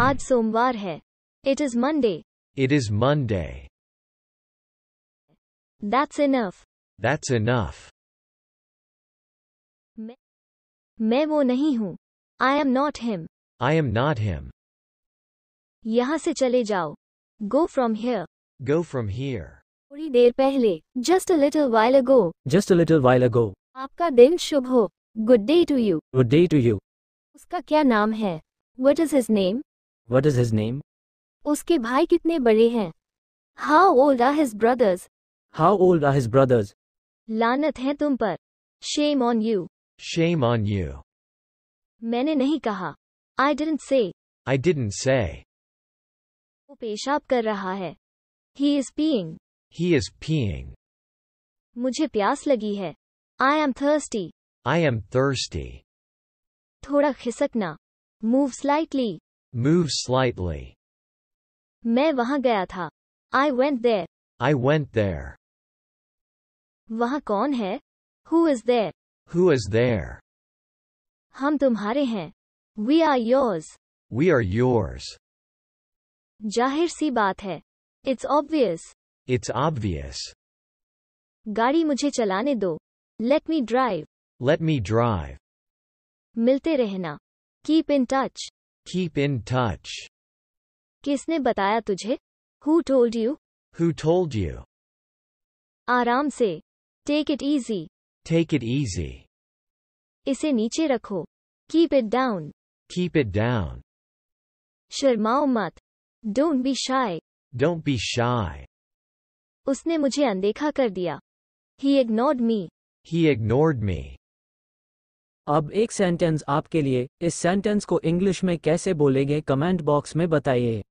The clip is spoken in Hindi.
आज सोमवार है it is Monday it is Monday that's enough that's enough मैं, वो नहीं हूँ I am not him I am not him. यहाँ से चले जाओ go from here go from here. थोड़ी देर पहले just a little while ago just a little while ago आपका दिन शुभ हो good day to you good day to you उसका क्या नाम है what is his name What is his name? उसके भाई कितने बड़े हैं? How old are his brothers? How old are his brothers? लानत है तुम पर. Shame on you. Shame on you. मैंने नहीं कहा. I didn't say. I didn't say. वो पेशाब कर रहा है. He is peeing. He is peeing. मुझे प्यास लगी है. I am thirsty. I am thirsty. थोड़ा खिसकना. Move slightly. Move slightly. मैं वहाँ गया था. I went there. I went there. वहाँ कौन है? Who is there? Who is there? हम तुम्हारे हैं. We are yours. We are yours. जाहिर सी बात है. It's obvious. It's obvious. गाड़ी मुझे चलाने दो. Let me drive. Let me drive. मिलते रहना. Keep in touch. Keep in touch. किसने बताया तुझे? Who told you? Who told you? आराम से. Take it easy. Take it easy. इसे नीचे रखो. Keep it down. Keep it down. शर्माओ मत. Don't be shy. Don't be shy. उसने मुझे अनदेखा कर दिया. He ignored me. He ignored me. अब एक सेंटेंस आपके लिए इस सेंटेंस को इंग्लिश में कैसे बोलेंगे कमेंट बॉक्स में बताइए